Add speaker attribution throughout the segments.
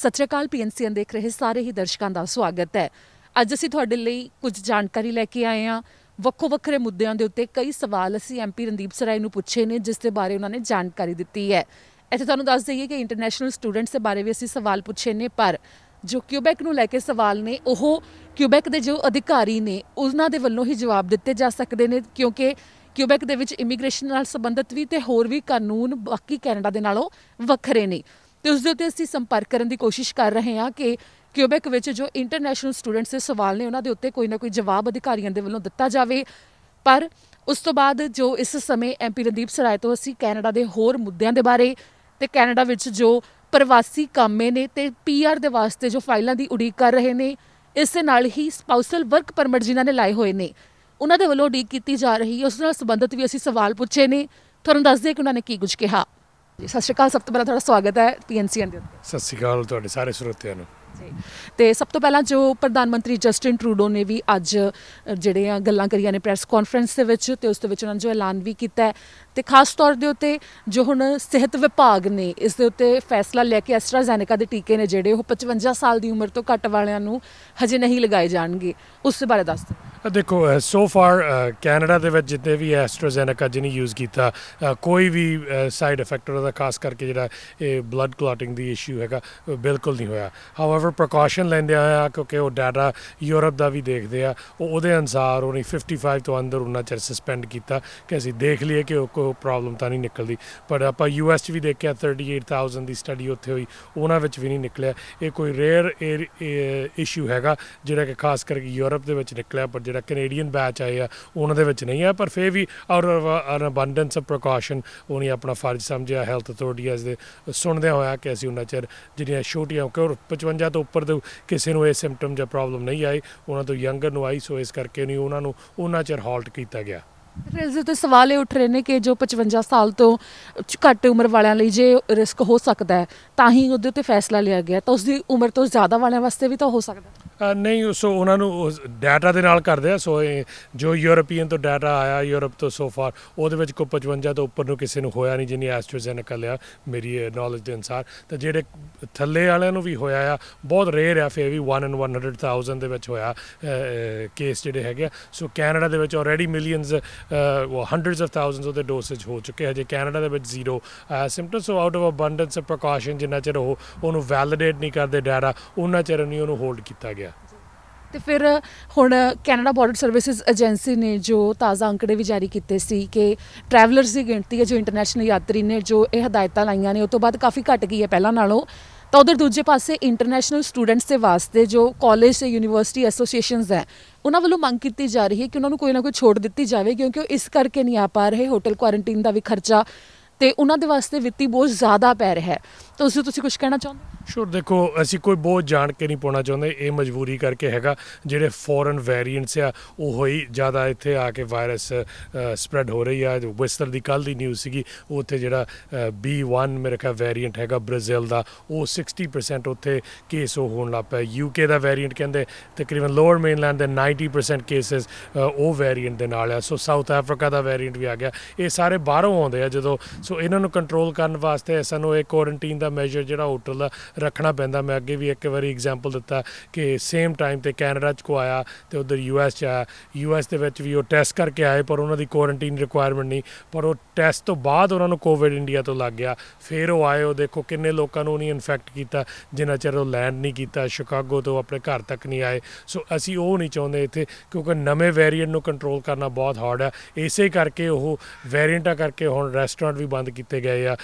Speaker 1: ਸਤਿ ਸ਼੍ਰੀ ਅਕਾਲ ਪੀਐਨਸੀਐਨ ਦੇਖ ਰਹੇ ਸਾਰੇ ਹੀ ਦਰਸ਼ਕਾਂ ਦਾ ਸਵਾਗਤ ਹੈ ਅੱਜ ਅਸੀਂ ਤੁਹਾਡੇ ਲਈ ਕੁਝ ਜਾਣਕਾਰੀ ਲੈ ਕੇ ਆਏ ਹਾਂ ਵੱਖੋ ਵੱਖਰੇ ਮੁੱਦਿਆਂ ਦੇ ਉੱਤੇ ਕਈ ਸਵਾਲ ਅਸੀਂ ਐਮਪੀ ਰਣਦੀਪ ਸਰਾਏ ਨੂੰ ਪੁੱਛੇ ਨੇ ਜਿਸ ਦੇ ਬਾਰੇ ਉਹਨਾਂ ਨੇ ਜਾਣਕਾਰੀ ਦਿੱਤੀ ਹੈ ਇੱਥੇ ਤੁਹਾਨੂੰ ਦੱਸ ਦਈਏ ਕਿ ਇੰਟਰਨੈਸ਼ਨਲ ਸਟੂਡੈਂਟਸ ਦੇ ਬਾਰੇ ਵੀ ਅਸੀਂ ਸਵਾਲ ਪੁੱਛੇ ਨੇ ਪਰ ਜੋ ਕਿਊਬੈਕ ਨੂੰ ਲੈ ਕੇ ਸਵਾਲ ਨੇ ਉਹ ਕਿਊਬੈਕ ਦੇ ਜੋ ਅਧਿਕਾਰੀ ਨੇ ਉਹਨਾਂ ਦੇ ਵੱਲੋਂ ਹੀ ਜਵਾਬ ਦਿੱਤੇ ਜਾ ਸਕਦੇ ਨੇ ਕਿਉਂਕਿ ਕਿਊਬੈਕ ਦੇ ਵਿੱਚ ਇਮੀਗ੍ਰੇਸ਼ਨ ਨਾਲ ਸੰਬੰਧਿਤ ਵੀ ਤੇ ਹੋਰ ਵੀ ਕਾਨੂੰਨ ਬਾਕੀ ਕੈਨੇਡਾ ਦੇ ਨਾਲੋਂ ਵੱਖਰੇ ਨੇ ਤੇ ਉਸ ਦੇ ਉੱਤੇ ਅਸੀਂ ਸੰਪਰਕ ਕਰਨ ਦੀ ਕੋਸ਼ਿਸ਼ ਕਰ ਰਹੇ ਹਾਂ ਕਿ ਕਿਊਬੈਕ ਵਿੱਚ ਜੋ ਇੰਟਰਨੈਸ਼ਨਲ ਸਟੂਡੈਂਟਸ ਦੇ ਸਵਾਲ ਨੇ ਉਹਨਾਂ ਦੇ ਉੱਤੇ ਕੋਈ ਨਾ ਕੋਈ ਜਵਾਬ ਅਧਿਕਾਰੀਆਂ ਦੇ ਵੱਲੋਂ ਦਿੱਤਾ ਜਾਵੇ ਪਰ ਉਸ ਤੋਂ ਬਾਅਦ ਜੋ ਇਸ ਸਮੇਂ ਐਮਪੀ ਰਣਦੀਪ ਸਰਾਏ ਤੋਂ ਅਸੀਂ ਕੈਨੇਡਾ ਦੇ ਹੋਰ ਮੁੱਦਿਆਂ ਦੇ ਬਾਰੇ ਤੇ ਕੈਨੇਡਾ ਵਿੱਚ ਜੋ ਪ੍ਰਵਾਸੀ ਕਾਮੇ ਨੇ ਤੇ ਪੀਆਰ ਦੇ ਵਾਸਤੇ ਜੋ ਫਾਈਲਾਂ ਦੀ ਉਡੀਕ ਕਰ ਰਹੇ ਨੇ ਇਸ ਦੇ ਨਾਲ ਹੀ ਸਪਾਊਸਲ ਵਰਕ ਪਰਮਿਟ ਜਿਨ੍ਹਾਂ ਨੇ ਲਾਏ ਹੋਏ ਨੇ ਉਹਨਾਂ ਦੇ ਵੱਲੋਂ ਉਡੀਕ ਕੀਤੀ ਜਾ ਰਹੀ ਹੈ ਉਸ ਨਾਲ ਸੰਬੰਧਿਤ ਵੀ ਅਸੀਂ ਸਵਾਲ ਪੁੱਛੇ ਨੇ ਤੁਹਾਨੂੰ ਦੱਸ ਦਈਏ ਕਿ ਉਹਨਾਂ ਨੇ ਕੀ ਕੁਝ ਕਿਹਾ ਜੀ ਸਤਿ ਸ਼੍ਰੀ ਅਕਾਲ ਸਭ ਤੋਂ ਪਹਿਲਾਂ ਤੁਹਾਡਾ ਸਵਾਗਤ ਹੈ ਪੀਐਨਸੀਐਨ ਦੇ ਉੱਤੇ
Speaker 2: ਸਤਿ ਸ਼੍ਰੀ ਅਕਾਲ ਤੁਹਾਡੇ ਸਾਰੇ ਸਰੋਤਿਆਂ ਨੂੰ
Speaker 1: ਤੇ ਸਭ ਤੋਂ ਪਹਿਲਾਂ ਜੋ ਪ੍ਰਧਾਨ ਮੰਤਰੀ ਜਸਟਿਨ ਟਰੂਡੋ ਨੇ ਵੀ ਅੱਜ ਜਿਹੜੇ ਆ ਗੱਲਾਂ ਕਰੀਆਂ ਨੇ ਪ੍ਰੈਸ ਕਾਨਫਰੰਸ ਦੇ ਵਿੱਚ ਤੇ ਉਸ ਦੇ ਵਿੱਚ ਉਹਨਾਂ ਨੇ ਜੋ ਐਲਾਨ ਵੀ ਕੀਤਾ ਹੈ ਤੇ ਖਾਸ ਤੌਰ ਦੇ ਉੱਤੇ ਜੋ ਹੁਣ ਸਿਹਤ ਵਿਭਾਗ ਨੇ ਇਸ ਦੇ ਉੱਤੇ ਫੈਸਲਾ ਲੈ ਕੇ ਐਸਟਰਾਜ਼ੈਨਿਕਾ ਦੇ ਟੀਕੇ ਨੇ ਜਿਹੜੇ ਉਹ 55 ਸਾਲ ਦੀ ਉਮਰ ਤੋਂ ਘੱਟ ਵਾਲਿਆਂ ਨੂੰ ਹਜੇ ਨਹੀਂ ਲਗਾਏ ਜਾਣਗੇ ਉਸ ਬਾਰੇ ਦੱਸ
Speaker 2: ਦਿਓ ਦੇਖੋ ਸੋ ਫਾਰ ਕੈਨੇਡਾ ਦੇ ਵਿੱਚ ਜਿੱਤੇ ਵੀ ਐਸਟਰਾਜ਼ੈਨਿਕਾ ਜਿਹਨੇ ਯੂਜ਼ ਕੀਤਾ ਕੋਈ ਵੀ ਸਾਈਡ ਇਫੈਕਟ ਉਹਦਾ ਖਾਸ ਕਰਕੇ ਜਿਹੜਾ ਇਹ ਬਲੱਡ ਕਲਾਟਿੰਗ ਦੀ ਇਸ਼ੂ ਹੈਗਾ ਬਿਲਕੁਲ ਨਹੀਂ ਹੋਇਆ ਹਾਊਐਵਰ ਪ੍ਰੀਕਾਸ਼ਨ ਲੈਂਦੇ ਆ ਕਿਉਂਕਿ ਉਹ ਡਾਟਾ ਯੂਰਪ ਦਾ ਵੀ ਦੇਖਦੇ ਆ ਉਹ ਉਹਦੇ ਅਨਸਾਰ ਉਹਨੇ 55 ਤੋਂ ਅੰਦਰ ਉਹਨਾਂ ਚਿਰ ਸਸਪੈਂਡ ਕੀਤਾ ਕਿ ਅਸੀਂ ਦੇਖ ਲਈਏ ਕਿ ਉਹ ਪ੍ਰੋਬਲਮ ਤਾਂ ਨਹੀਂ ਨਿਕਲਦੀ ਪਰ ਆਪਾਂ ਯੂ ਐਸ 'ਚ ਵੀ ਦੇਖਿਆ 38000 ਦੀ ਸਟੱਡੀ ਉੱਥੇ ਹੋਈ ਉਹਨਾਂ ਵਿੱਚ ਵੀ ਨਹੀਂ ਨਿਕਲਿਆ ਇਹ ਕੋਈ ਰੇਅਰ ਇਸ਼ੂ ਹੈਗਾ ਜਿਹੜਾ ਕਿ ਖਾਸ ਕਰਕੇ ਯੂਰਪ ਦੇ ਵਿੱਚ ਨਿਕਲਿਆ ਪਰ ਜਿਹੜਾ ਕੈਨੇਡੀਅਨ ਬੈਚ ਆਏ ਆ ਉਹਨਾਂ ਦੇ ਵਿੱਚ ਨਹੀਂ ਆ ਪਰ ਫੇਰ ਵੀ ਆਰ ਅਬੰਡੈਂਸ ਆਫ ਪ੍ਰੀਕਾਸ਼ਨ ਉਹਨੇ ਆਪਣਾ ਫਰਜ਼ ਸਮਝਿਆ ਹੈਲਥ ਅਥਾਰਟੀਆਂ ਦੇ ਸੁਣਦਿਆਂ ਹੋਇਆ ਕਿ ਅਸੀਂ ਉਹਨਾਂ ਚਿਰ ਜਿਹੜੀਆਂ ਛੋਟੀਆਂ ਕਿਉਂ 55 ਤੋਂ ਉੱਪਰ ਦੇ ਕਿਸੇ ਨੂੰ ਇਹ ਸਿੰਪਟਮ ਜਾਂ ਪ੍ਰੋਬਲਮ ਨਹੀਂ ਆਈ ਉਹਨਾਂ ਤੋਂ ਯੰਗਰ ਨੂੰ ਆਈ ਸੋ ਇਸ ਕਰਕੇ ਨਹੀਂ ਉਹਨਾਂ ਨੂੰ ਉਹਨਾਂ ਚਿਰ ਹਾਲਟ ਕੀਤਾ ਗਿਆ
Speaker 1: ਫਿਰ ਇਸ ਦੇ ਸਵਾਲ ਇਹ ਉੱਠ ਰਹੇ ਨੇ ਕਿ ਜੋ 55 ਸਾਲ ਤੋਂ ਘੱਟ ਉਮਰ ਵਾਲਿਆਂ ਲਈ ਜੇ ਰਿਸਕ ਹੋ ਸਕਦਾ ਹੈ ਤਾਂ ਹੀ ਉਹਦੇ ਉੱਤੇ ਫੈਸਲਾ ਲਿਆ ਗਿਆ ਤਾਂ ਉਸ ਦੀ ਉਮਰ ਤੋਂ ਜ਼ਿਆਦਾ ਵਾਲਿਆਂ ਵਾਸਤੇ ਵੀ ਤਾਂ ਹੋ ਸਕਦਾ
Speaker 2: ਨਹੀਂ ਸੋ ਉਹਨਾਂ ਨੂੰ ਡਾਟਾ ਦੇ ਨਾਲ ਕਰਦੇ ਆ ਸੋ ਜੋ ਯੂਰੋਪੀਅਨ ਤੋਂ ਡਾਟਾ ਆਇਆ ਯੂਰਪ ਤੋਂ ਸੋ ਫਾਰ ਉਹਦੇ ਵਿੱਚ ਕੋ 55 ਤੋਂ ਉੱਪਰ ਨੂੰ ਕਿਸੇ ਨੂੰ ਹੋਇਆ ਨਹੀਂ ਜਿੰਨੀ ਐਸਟ੍ਰੋਜੈਨਿਕਾ ਲਿਆ ਮੇਰੀ ਨੌਲੇਜ ਦੇ ਅਨਸਾਰ ਤਾਂ ਜਿਹੜੇ ਥੱਲੇ ਵਾਲਿਆਂ ਨੂੰ ਵੀ ਹੋਇਆ ਆ ਬਹੁਤ ਰੇਅਰ ਆ ਫੇ ਵੀ 1 ਇਨ 100000 ਦੇ ਵਿੱਚ ਹੋਇਆ ਕੇਸ ਜਿਹੜੇ ਹੈਗੇ ਸੋ ਕੈਨੇਡਾ ਦੇ ਵਿੱਚ ਆਲਰੇਡੀ ਮਿਲੀਅਨਸ ਉਹ hundreds of thousands the dosage ਹੋ ਚੁੱਕੇ ਹੈ ਜੇ ਕੈਨੇਡਾ ਦੇ ਵਿੱਚ zero symptom so out of abundance of precaution ਜਿੰਨਾ ਚਿਰ ਉਹ ਉਹਨੂੰ ਵੈਲਿਡੇਟ ਨਹੀਂ ਕਰਦੇ ਡਾਟਾ ਉਹਨਾਂ ਚਿਰ ਨਹੀਂ ਉਹਨੂੰ ਹੋਲਡ ਕੀਤਾ ਗਿਆ
Speaker 1: ਤੇ ਫਿਰ ਹੁਣ ਕੈਨੇਡਾ ਬਾਰਡਰ ਸਰਵਿਸਿਜ਼ ਏਜੰਸੀ ਨੇ ਜੋ ਤਾਜ਼ਾ ਅੰਕੜੇ ਵੀ ਜਾਰੀ ਕੀਤੇ ਸੀ ਕਿ ਟਰੈਵਲਰਸ ਦੀ ਗਿਣਤੀ ਹੈ ਜੋ ਇੰਟਰਨੈਸ਼ਨਲ ਯਾਤਰੀ ਨੇ ਜੋ ਇਹ ਹਦਾਇਤਾਂ ਲਾਈਆਂ ਨੇ ਉਸ ਤੋਂ ਬਾਅਦ ਕਾਫੀ ਘਟ ਗਈ ਹੈ ਪਹਿਲਾਂ ਨਾਲੋਂ ਤਾਂ ਉਧਰ ਦੂਜੇ ਪਾਸੇ ਇੰਟਰਨੈਸ਼ਨਲ ਸਟੂਡੈਂਟਸ ਦੇ ਵਾਸਤੇ ਜੋ ਕਾਲਜ ਤੇ ਯੂਨੀਵਰਸਿਟੀ ਐਸੋਸੀਏਸ਼ਨਸ ਹੈ ਉਹਨਾਂ ਵੱਲੋਂ ਮੰਗ ਕੀਤੀ ਜਾ ਰਹੀ ਹੈ ਕਿ ਉਹਨਾਂ ਨੂੰ ਕੋਈ ਨਾ ਕੋਈ ਛੋਟ ਦਿੱਤੀ ਜਾਵੇ ਕਿਉਂਕਿ ਉਹ ਇਸ ਕਰਕੇ ਨਹੀਂ ਆ ਪਾ ਰਹੇ ਹੋਟਲ ਕੁਆਰੰਟਾਈਨ ਦਾ ਵੀ ਖਰਚਾ ਤੇ ਉਹਨਾਂ ਦੇ ਵਾਸਤੇ ਵਿੱਤੀ ਬੋਝ ਜ਼ਿਆਦਾ ਪੈ ਰਿਹਾ ਹੈ ਤਾਂ ਉਸ ਨੂੰ ਤੁਸੀਂ ਕੁਝ ਕਹਿਣਾ ਚਾਹੁੰਦੇ
Speaker 2: ਹੋ ਸ਼ੋਰ ਦੇਖੋ ਅਸੀਂ ਕੋਈ ਬਹੁਤ ਜਾਣ ਕੇ ਨਹੀਂ ਪਾਉਣਾ ਚਾਹੁੰਦੇ ਇਹ ਮਜਬੂਰੀ ਕਰਕੇ ਹੈਗਾ ਜਿਹੜੇ ਫੋਰਨ ਵੈਰੀਐਂਟਸ ਆ ਉਹ ਹੋਈ ਜ਼ਿਆਦਾ ਇੱਥੇ ਆ ਕੇ ਵਾਇਰਸ ਸਪਰੈਡ ਹੋ ਰਹੀ ਆ ਵੈਸਟਰ ਦੀ ਕੱਲ ਦੀ ਨਿਊਜ਼ ਸੀਗੀ ਉੱਥੇ ਜਿਹੜਾ B1 ਮੇਰੇ ਖਿਆਲ ਵੈਰੀਐਂਟ ਹੈਗਾ ਬ੍ਰਾਜ਼ੀਲ ਦਾ ਉਹ 60% ਉੱਥੇ ਕੇਸ ਹੋਣ ਲੱਗ ਪਿਆ ਯੂਕੇ ਦਾ ਵੈਰੀਐਂਟ ਕਹਿੰਦੇ ਤਕਰੀਬਨ ਲੋਅਰ ਮੇਨਲੈਂਡ ਦੇ 90% ਕੇਸਸ ਉਹ ਵੈਰੀਐਂਟ ਦੇ ਨਾਲ ਆ ਸੋ ਸਾਊਥ ਅਫਰੀਕਾ ਦਾ ਵੈਰੀਐਂਟ ਵੀ ਆ ਗਿਆ ਇਹ ਸਾਰੇ ਬਾਹਰੋਂ ਆਉਂਦੇ ਆ ਜਦੋਂ ਸੋ ਇਹਨਾਂ ਨੂੰ ਕੰਟਰੋਲ ਕਰਨ ਵਾਸਤੇ ਸਾਨੂੰ ਇਹ ਕੁਆਰੰਟਾਈਨ ਦਾ ਮੈਜਰ ਜਿਹੜਾ ਹੋਟਲ ਦਾ ਰੱਖਣਾ ਪੈਂਦਾ ਮੈਂ ਅੱਗੇ ਵੀ ਇੱਕ ਵਾਰੀ ਐਗਜ਼ਾਮਪਲ ਦਿੱਤਾ ਕਿ ਸੇਮ ਟਾਈਮ ਤੇ ਕੈਨੇਡਾ ਚ ਕੋ ਆਇਆ ਤੇ ਉਧਰ ਯੂਐਸ ਚ ਆਇਆ ਯੂਐਸ ਦੇ ਵਿੱਚ ਵੀ ਉਹ ਟੈਸਟ ਕਰਕੇ ਆਏ ਪਰ ਉਹਨਾਂ ਦੀ ਕੁਆਰੰਟਾਈਨ ਰਿਕੁਆਇਰਮੈਂਟ ਨਹੀਂ ਪਰ ਉਹ ਟੈਸਟ ਤੋਂ ਬਾਅਦ ਉਹਨਾਂ ਨੂੰ ਕੋਵਿਡ ਇੰਡੀਆ ਤੋਂ ਲੱਗ ਗਿਆ ਫਿਰ ਉਹ ਆਏ ਉਹ ਦੇਖੋ ਕਿੰਨੇ ਲੋਕਾਂ ਨੂੰ ਨਹੀਂ ਇਨਫੈਕਟ ਕੀਤਾ ਜਿਨ੍ਹਾਂ ਚਿਰ ਉਹ ਲੈਂਡ ਨਹੀਂ ਕੀਤਾ ਸ਼ਿਕਾਗੋ ਤੋਂ ਆਪਣੇ ਘਰ ਤੱਕ ਨਹੀਂ ਆਏ ਸੋ ਅਸੀਂ ਉਹ ਨਹੀਂ ਚਾਹੁੰਦੇ ਇੱਥੇ ਕਿਉਂਕਿ ਨਵੇਂ ਵੇਰੀਐਂਟ ਨੂੰ ਕੰਟਰੋਲ ਕਰਨਾ ਬਹੁਤ ਹਾਰਡ ਹੈ ਇਸੇ ਕਰਕੇ ਉਹ ਵੇਰੀਐਂਟਾਂ ਕਰਕੇ ਹੁਣ ਰੈਸਟੋਰੈਂਟ ਵੀ ਬੰਦ ਕੀਤੇ ਗਏ ਆ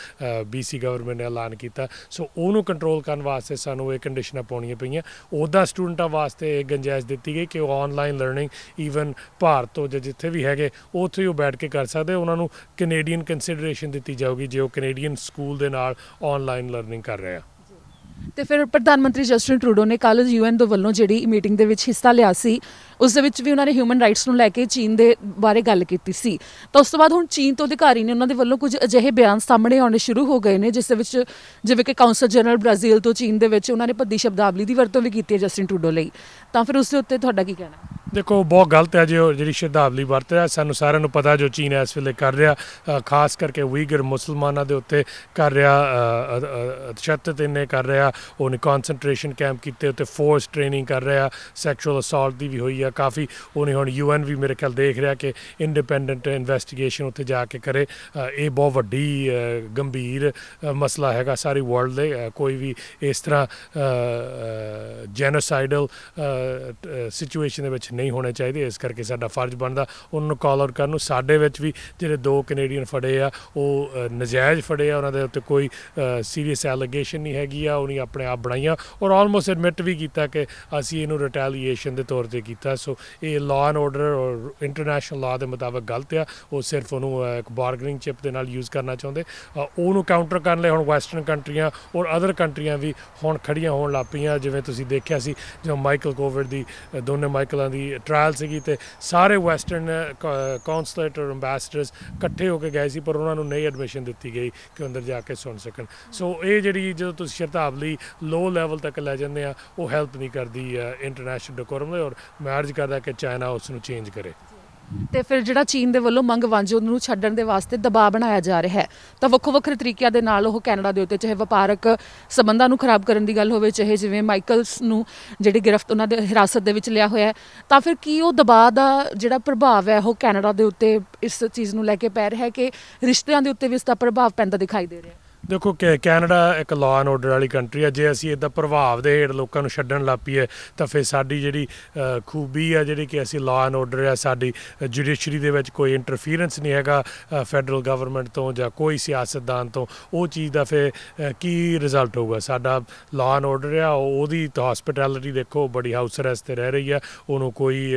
Speaker 2: ਬੀਸੀ ਗਵਰਨਮੈਂਟ ਨੇ ਐਲਾਨ ਕੀਤਾ ਸੋ ਉਹਨੂੰ ਕੰਟਰੋਲ ਕੰਟਰੋਲ ਕਰਨ ਵਾਸਤੇ ਸਾਨੂੰ ਇਹ ਕੰਡੀਸ਼ਨਾਂ ਪਾਉਣੀਆਂ ਪਈਆਂ ਉਹਦਾ ਸਟੂਡੈਂਟਾਂ ਵਾਸਤੇ ਇਹ ਗੰਜਾਇਸ਼ ਦਿੱਤੀ ਗਈ ਕਿ ਉਹ ਆਨਲਾਈਨ ਲਰਨਿੰਗ ਈਵਨ ਭਾਰਤ ਤੋਂ ਜਿੱਥੇ ਵੀ ਹੈਗੇ ਉੱਥੇ ਉਹ ਬੈਠ ਕੇ ਕਰ ਸਕਦੇ ਉਹਨਾਂ ਨੂੰ ਕੈਨੇਡੀਅਨ ਕੰਸੀਡਰੇਸ਼ਨ ਦਿੱਤੀ ਜਾਊਗੀ ਜੇ ਉਹ ਕੈਨੇਡੀਅਨ ਸਕੂਲ ਦੇ ਨਾਲ ਆਨਲਾਈਨ ਲਰਨਿੰਗ ਕਰ ਰਹੇ ਆ
Speaker 1: ਤੇ ਫਿਰ ਪ੍ਰਧਾਨ ਮੰਤਰੀ ਜਸਟਿਨ ਟਰੂਡੋ ਨੇ ਕੱਲ ਯੂਐਨ ਦੇ ਵੱਲੋਂ ਜਿਹੜੀ ਮੀਟਿੰਗ ਦੇ ਵਿੱਚ ਹਿੱਸਾ ਲਿਆ ਸੀ ਉਸ ਦੇ ਵਿੱਚ ਵੀ ਉਹਨਾਂ ਨੇ ਹਿਊਮਨ ਰਾਈਟਸ ਨੂੰ ਲੈ ਕੇ ਚੀਨ ਦੇ ਬਾਰੇ ਗੱਲ ਕੀਤੀ ਸੀ ਤਾਂ ਉਸ ਤੋਂ ਬਾਅਦ ਹੁਣ ਚੀਨ ਤੋਂ ਅਧਿਕਾਰੀ ਨੇ ਉਹਨਾਂ ਦੇ ਵੱਲੋਂ ਕੁਝ ਅਜਿਹੇ ਬਿਆਨ ਸਾਹਮਣੇ ਆਉਣੇ ਸ਼ੁਰੂ ਹੋ ਗਏ ਨੇ ਜਿਸ ਦੇ ਵਿੱਚ ਜਿਵੇਂ ਕਿ ਕਾਉਂਸਲ ਜਨਰਲ ਬ੍ਰਾਜ਼ੀਲ ਤੋਂ ਚੀਨ ਦੇ ਵਿੱਚ ਉਹਨਾਂ ਨੇ ਭੱਦੀ ਸ਼ਬਦਾਵਲੀ ਦੀ ਵਰਤੋਂ ਵੀ ਕੀਤੀ ਹੈ ਜਸਟਿਨ ਟਰੂਡੋ ਲਈ ਤਾਂ ਫਿਰ ਉਸ ਦੇ ਉੱਤੇ ਤੁਹਾਡਾ ਕੀ ਕਹਿਣਾ ਹੈ
Speaker 2: ਦੇਖੋ ਬਹੁਤ ਗਲਤ ਹੈ ਜੇ ਜਿਹੜੀ ਸ਼ਬਦਾਵਲੀ ਵਰਤ ਰਿਹਾ ਸਾਨੂੰ ਸਾਰਿਆਂ ਨੂੰ ਪਤਾ ਜੋ ਚੀਨ ਇਸ ਵੇਲੇ ਕਰ ਰਿਹਾ ਖਾਸ ਕਰਕੇ ਵੀਗਰ ਮੁਸਲਮਾਨਾਂ ਦੇ ਉੱਤੇ ਕਰ ਰਿਹਾ ਅਤਸ਼ੱਦਦ ਇਹਨੇ ਕਰ ਰਿਹਾ ਆ ਉਹਨੇ ਕਨਸੈਂਟਰੇਸ਼ਨ ਕੈਂਪ ਕੀਤੇ ਉੱਤੇ ਫੋਰਸ ਟ੍ਰੇਨਿੰਗ ਕਰ ਰਿਹਾ ਸੈਕਸ਼ੂਅਲ ਅਸਾਲਟ ਦੀ ਵੀ ਹੋਈ ਆ ਕਾਫੀ ਉਹਨੇ ਹੁਣ ਯੂਐਨ ਵੀ ਮੇਰੇ ਖਿਆਲ ਦੇਖ ਰਿਹਾ ਕਿ ਇੰਡੀਪੈਂਡੈਂਟ ਇਨਵੈਸਟੀਗੇਸ਼ਨ ਉੱਥੇ ਜਾ ਕੇ ਕਰੇ ਇਹ ਬਹੁਤ ਵੱਡੀ ਗੰਭੀਰ ਮਸਲਾ ਹੈਗਾ ਸਾਰੀ ਵਰਲਡ ਦੇ ਕੋਈ ਵੀ ਇਸ ਤਰ੍ਹਾਂ ਜੈਨੋਸਾਈਡਲ ਸਿਚੁਏਸ਼ਨ ਦੇ ਵਿੱਚ ਨਹੀਂ ਹੋਣਾ ਚਾਹੀਦਾ ਇਸ ਕਰਕੇ ਸਾਡਾ ਫਰਜ਼ ਬਣਦਾ ਉਹਨਾਂ ਨੂੰ ਕਾਲ ਆਊਟ ਕਰਨ ਨੂੰ ਸਾਡੇ ਵਿੱਚ ਵੀ ਜਿਹੜੇ ਦੋ ਕੈਨੇਡੀਅਨ ਫੜੇ ਆ ਉਹ ਨਜਾਇਜ਼ ਫੜੇ ਆ ਉਹਨਾਂ ਦੇ ਉੱਤੇ ਕੋਈ ਸੀਰੀਅਸ ਐਲੀਗੇਸ਼ਨ ਨਹੀਂ ਹੈਗੀ ਆ ਉਹਨੀ ਅਸੀਂ ਆਪਣੇ ਆਪ ਬਣਾਈਆਂ ਔਰ ਆਲਮੋਸਟ ਐਡਮਿਟ ਵੀ ਕੀਤਾ ਕਿ ਅਸੀਂ ਇਹਨੂੰ ਰਿਟੈਲੀਏਸ਼ਨ ਦੇ ਤੌਰ ਤੇ ਕੀਤਾ ਸੋ ਇਹ ਲਾਅ ਐਂਡ ਆਰਡਰ ਔਰ ਇੰਟਰਨੈਸ਼ਨਲ ਲਾਅ ਦੇ ਮੁਤਾਬਕ ਗਲਤ ਆ ਉਹ ਸਿਰਫ ਉਹਨੂੰ ਇੱਕ ਬਾਰਗਨਿੰਗ ਚਿਪ ਦੇ ਨਾਲ ਯੂਜ਼ ਕਰਨਾ ਚਾਹੁੰਦੇ ਉਹਨੂੰ ਕਾਊਂਟਰ ਕਰਨ ਲਈ ਹੁਣ ਵੈਸਟਰਨ ਕੰਟਰੀਆਂ ਔਰ ਅਦਰ ਕੰਟਰੀਆਂ ਵੀ ਹੁਣ ਖੜੀਆਂ ਹੋਣ ਲੱਗ ਪਈਆਂ ਜਿਵੇਂ ਤੁਸੀਂ ਦੇਖਿਆ ਸੀ ਜਦੋਂ ਮਾਈਕਲ ਕੋਵਿਡ ਦੀ ਦੋਨੇ ਮਾਈਕਲਾਂ ਦੀ ਟ੍ਰਾਇਲ ਸੀਗੀ ਤੇ ਸਾਰੇ ਵੈਸਟਰਨ ਕਾਉਂਸਲਰ ਔਰ ਐਮਬੈਸਡਰਸ ਇਕੱਠੇ ਹੋ ਕੇ ਗਏ ਸੀ ਪਰ ਉਹਨਾਂ ਨੂੰ ਨਹੀਂ ਐਡਮਿਸ਼ਨ ਦਿੱਤੀ ਗਈ ਕਿ ਅੰਦਰ ਜਾ ਕੇ ਸੁਣ ਸਕਣ ਸੋ ਇਹ ਜਿਹੜੀ ਜਦੋਂ ਤੁਸੀਂ ਸ਼ਰਤਾਵਲੀ ਲਈ ਲੋ ਲੈਵਲ ਤੱਕ ਲੈ ਜਾਂਦੇ ਆ ਉਹ ਹੈਲਪ ਨਹੀਂ ਕਰਦੀ ਇੰਟਰਨੈਸ਼ਨਲ ਡੈਕੋਰਮ ਔਰ ਮੈਰਜ ਕਰਦਾ ਕਿ ਚਾਈਨਾ ਉਸ ਨੂੰ ਚੇਂਜ ਕਰੇ
Speaker 1: ਤੇ ਫਿਰ ਜਿਹੜਾ ਚੀਨ ਦੇ ਵੱਲੋਂ ਮੰਗ ਉਹਨਾਂ ਨੂੰ ਛੱਡਣ ਦੇ ਵਾਸਤੇ ਦਬਾਅ ਬਣਾਇਆ ਜਾ ਰਿਹਾ ਹੈ ਤਾਂ ਵੱਖੋ ਵੱਖਰੇ ਤਰੀਕਿਆਂ ਦੇ ਨਾਲ ਉਹ ਕੈਨੇਡਾ ਦੇ ਉੱਤੇ ਚਾਹੇ ਵਪਾਰਕ ਸਬੰਧਾਂ ਨੂੰ ਖਰਾਬ ਕਰਨ ਦੀ ਗੱਲ ਹੋਵੇ ਚਾਹੇ ਜਿਵੇਂ ਮਾਈਕਲਸ ਨੂੰ ਜਿਹੜੀ ਗ੍ਰਿਫਤ ਉਹਨਾਂ ਦੇ ਹਿਰਾਸਤ ਦੇ ਵਿੱਚ ਲਿਆ ਹੋਇਆ ਹੈ ਤਾਂ ਫਿਰ ਕੀ ਉਹ ਦਬਾਅ ਦਾ ਜਿਹੜਾ ਪ੍ਰਭਾਵ ਹੈ ਉਹ ਕੈਨੇਡਾ ਦੇ ਉੱਤੇ ਇਸ ਚੀਜ਼ ਨੂੰ ਲੈ ਕੇ ਪੈ ਰਿਹਾ ਹੈ ਕਿ ਰਿਸ਼ਤਿਆਂ ਦੇ ਉੱਤੇ ਵੀ ਇਸ ਦਾ ਪ੍ਰਭਾਵ ਪੈਂਦਾ ਦਿਖਾਈ ਦੇ ਰਿਹਾ ਹੈ
Speaker 2: ਦੇਖੋ ਕਿ ਕੈਨੇਡਾ ਇੱਕ ਲਾਅ ਐਂਡ ਆਰਡਰ ਵਾਲੀ ਕੰਟਰੀ ਹੈ ਜੇ ਅਸੀਂ ਇਹਦਾ ਪ੍ਰਭਾਵ ਦੇ ਹੇਠ ਲੋਕਾਂ ਨੂੰ ਛੱਡਣ ਲੱਪੀ ਹੈ ਤਾਂ ਫੇ ਸਾਡੀ ਜਿਹੜੀ ਖੂਬੀ ਆ ਜਿਹੜੀ ਕਿ ਅਸੀਂ ਲਾਅ ਐਂਡ ਆਰਡਰ ਆ ਸਾਡੀ ਜੁਡੀਸ਼ਰੀ ਦੇ ਵਿੱਚ ਕੋਈ ਇੰਟਰਫੀਰੈਂਸ ਨਹੀਂ ਹੈਗਾ ਫੈਡਰਲ ਗਵਰਨਮੈਂਟ ਤੋਂ ਜਾਂ ਕੋਈ ਸਿਆਸਤਦਾਨ ਤੋਂ ਉਹ ਚੀਜ਼ ਦਾ ਫੇ ਕੀ ਰਿਜ਼ਲਟ ਹੋਊਗਾ ਸਾਡਾ ਲਾਅ ਐਂਡ ਆਰਡਰ ਆ ਉਹਦੀ ਤਾਂ ਹਸਪਿਟੈਲਿਟੀ ਦੇਖੋ ਬੜੀ ਹਾਊਸ ਰੈਸਟ ਤੇ ਰਹਿ ਰਹੀ ਆ ਉਹਨੂੰ ਕੋਈ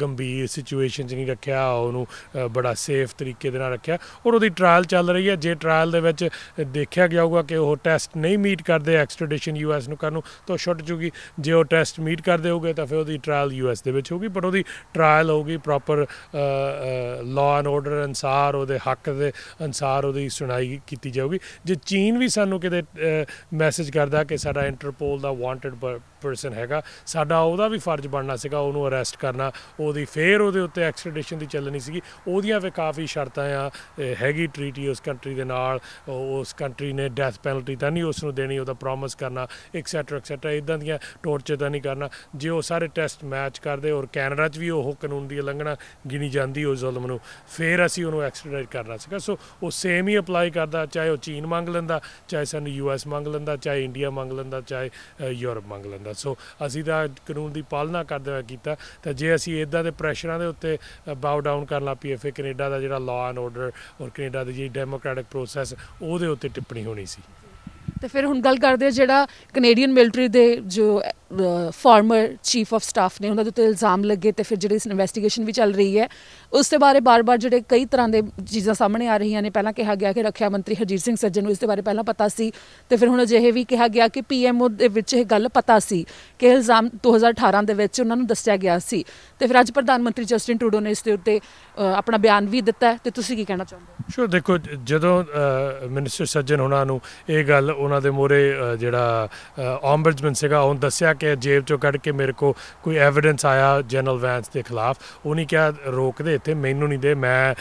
Speaker 2: ਗੰਭੀਰ ਸਿਚੁਏਸ਼ਨ 'ਚ ਨਹੀਂ ਰੱਖਿਆ ਉਹਨੂੰ ਬੜਾ ਸੇਫ ਤਰੀਕੇ ਦੇ ਨਾਲ ਰੱਖਿਆ ਔਰ ਉਹਦੀ ਟ੍ਰਾਇਲ ਚੱਲ ਰਹੀ ਹੈ ਜੇ ਟ੍ਰਾਇਲ ਦੇ ਵਿੱਚ ਦੇਖਿਆ ਜਾਊਗਾ ਕਿ ਉਹ ਟੈਸਟ ਨਹੀਂ ਮੀਟ ਕਰਦੇ ਐਕਸਟ੍ਰੈਡੀਸ਼ਨ ਯੂਐਸ ਨੂੰ ਕਰਨ ਨੂੰ ਤਾਂ ਛੁੱਟ ਜੂਗੀ ਜੇ ਉਹ ਟੈਸਟ ਮੀਟ ਕਰਦੇ ਹੋਗੇ ਤਾਂ ਫਿਰ ਉਹਦੀ ਟ੍ਰਾਇਲ ਯੂਐਸ ਦੇ ਵਿੱਚ ਹੋਗੀ ਪਰ ਉਹਦੀ ਟ੍ਰਾਇਲ ਹੋਗੀ ਪ੍ਰੋਪਰ ਲਾਅ ਐਂਡ ਆਰਡਰ ਅਨਸਾਰ ਉਹਦੇ ਹੱਕ ਦੇ ਅਨਸਾਰ ਉਹਦੀ ਸੁਣਾਈ ਕੀਤੀ ਜਾਊਗੀ ਜੇ ਚੀਨ ਵੀ ਸਾਨੂੰ ਕਿਤੇ ਮੈਸੇਜ ਕਰਦਾ ਕਿ ਸਾਡਾ ਇੰਟਰਪੋਲ ਦਾ ਵਾਂਟਡ ਪਰਸਨ ਹੈਗਾ ਸਾਡਾ ਉਹਦਾ ਵੀ ਫਰਜ਼ ਬਣਨਾ ਸੀਗਾ ਉਹਨੂੰ ਅਰੈਸਟ ਕਰਨਾ ਉਹਦੀ ਫੇਰ ਉਹਦੇ ਉੱਤੇ ਐਕਸਟ੍ਰੈਡੀਸ਼ਨ ਦੀ ਚੱਲਣੀ ਸੀਗੀ ਉਹਦੀਆਂ ਵੀ ਕਾਫੀ ਸ਼ਰਤਾਂ ਆ ਹੈਗੀ ਟ੍ਰੀਟੀ ਉਸ ਕੰਟਰੀ ਦੇ ਨਾਲ ਉਸ ਕੰਟਰੀ ਨੇ ਡੈਥ ਪੈਨਲਟੀ ਤਾਂ ਨਹੀਂ ਉਸ ਨੂੰ ਦੇਣੀ ਉਹਦਾ ਪ੍ਰੋਮਿਸ ਕਰਨਾ ਐਕਸੈਟਰਾ ਐਕਸੈਟਰਾ ਇਦਾਂ ਦੀਆਂ ਟੋਰਚਰ ਤਾਂ ਨਹੀਂ ਕਰਨਾ ਜੇ ਉਹ ਸਾਰੇ ਟੈਸਟ ਮੈਚ ਕਰਦੇ ਔਰ ਕੈਨੇਡਾ 'ਚ ਵੀ ਉਹ ਕਾਨੂੰਨ ਦੀ ਉਲੰਘਣਾ ਗਿਣੀ ਜਾਂਦੀ ਉਹ ਜ਼ੁਲਮ ਨੂੰ ਫੇਰ ਅਸੀਂ ਉਹਨੂੰ ਐਕਸਟ੍ਰੈਡਿਟ ਕਰਨਾ ਸੀਗਾ ਸੋ ਉਹ ਸੇਮ ਹੀ ਅਪਲਾਈ ਕਰਦਾ ਚਾਹੇ ਉਹ ਚੀਨ ਮੰਗ ਲੈਂਦਾ ਚਾਹੇ ਸਾਨੂੰ ਯੂਐਸ ਮੰਗ ਲੈਂਦਾ ਚਾਹੇ ਇੰਡੀਆ ਮੰਗ ਲੈਂਦਾ ਚਾਹੇ ਯੂਰਪ ਮੰਗ ਲੈਂਦਾ ਸੋ ਅਸੀਂ ਤਾਂ ਕਾਨੂੰਨ ਦੀ ਪਾਲਣਾ ਕਰਦੇ ਹੋਏ ਕੀਤਾ ਤਾਂ ਜੇ ਅਸੀਂ ਇਦਾਂ ਦੇ ਪ੍ਰੈਸ਼ਰਾਂ ਦੇ ਉੱਤੇ ਬਾਉ ਡਾਊਨ ਕਰਨ ਲਾ ਪਈਏ ਕੈਨੇਡਾ ਦਾ ਜਿਹੜਾ ਲਾਅ ਐਂਡ ਆਰਡਰ ਔਰ ਕੈਨੇਡਾ ਦੀ ਜਿਹੜੀ ਡੈਮੋਕ੍ਰੈਟਿਕ ਪ੍ਰੋਸੈਸ ਉਹਦੇ ਉੱਤੇ Captain
Speaker 1: ਤੇ ਫਿਰ ਹੁਣ ਗੱਲ ਕਰਦੇ ਆ ਜਿਹੜਾ ਕੈਨੇਡੀਅਨ ਮਿਲਟਰੀ ਦੇ ਜੋ ਫਾਰਮਰ ਚੀਫ ਆਫ ਸਟਾਫ ਨੇ ਉਹਨਾਂ ਦੇ ਉੱਤੇ ਇਲਜ਼ਾਮ ਲੱਗੇ ਤੇ ਫਿਰ ਜਿਹੜੀ ਇਸ ਇਨਵੈਸਟੀਗੇਸ਼ਨ ਵੀ ਚੱਲ ਰਹੀ ਹੈ ਉਸ ਦੇ ਬਾਰੇ ਬਾਰ-ਬਾਰ ਜਿਹੜੇ ਕਈ ਤਰ੍ਹਾਂ ਦੇ ਚੀਜ਼ਾਂ ਸਾਹਮਣੇ ਆ ਰਹੀਆਂ ਨੇ ਪਹਿਲਾਂ ਕਿਹਾ ਗਿਆ ਕਿ ਰੱਖਿਆ ਮੰਤਰੀ ਹਰਜੀਤ ਸਿੰਘ ਸੱਜਣ ਨੂੰ ਇਸ ਦੇ ਬਾਰੇ ਪਹਿਲਾਂ ਪਤਾ ਸੀ ਤੇ ਫਿਰ ਹੁਣ ਅਜਿਹੇ ਵੀ ਕਿਹਾ ਗਿਆ ਕਿ ਪੀਐਮਓ ਦੇ ਵਿੱਚ ਇਹ ਗੱਲ ਪਤਾ ਸੀ ਕਿ ਇਲਜ਼ਾਮ 2018 ਦੇ ਵਿੱਚ ਉਹਨਾਂ ਨੂੰ ਦੱਸਿਆ ਗਿਆ ਸੀ ਤੇ ਫਿਰ ਅੱਜ ਪ੍ਰਧਾਨ ਮੰਤਰੀ ਜਸਟਿਨ ਟਰੂਡੋ ਨੇ ਇਸ ਦੇ ਉੱਤੇ ਆਪਣਾ ਬਿਆਨ ਵੀ ਦਿੱਤਾ ਤੇ ਤੁਸੀਂ ਕੀ ਕਹਿਣਾ ਚਾਹੁੰਦੇ
Speaker 2: ਹੋ ਸ਼ੋ ਦੇਖੋ ਜਦੋਂ ਮਿਨਿਸਟਰ ਸੱਜਣ ਹੁਣਾਂ ਨੂੰ ਇਹ ਗੱਲ ਉਹਨਾਂ ਦੇ ਮੋਰੇ ਜਿਹੜਾ ਓਮਬਡਸਮੈਨ ਸੀਗਾ ਉਹਨ ਦੱਸਿਆ ਕਿ ਜੇਬ ਚੋਂ ਕੱਢ ਕੇ ਮੇਰੇ ਕੋ ਕੋਈ ਐਵੀਡੈਂਸ ਆਇਆ ਜਨਰਲ ਵੈਂਸ ਦੇ ਖਿਲਾਫ ਉਹਨੇ ਕਿਹਾ ਰੋਕ ਦੇ ਇੱਥੇ ਮੈਨੂੰ ਨਹੀਂ ਦੇ ਮੈਂ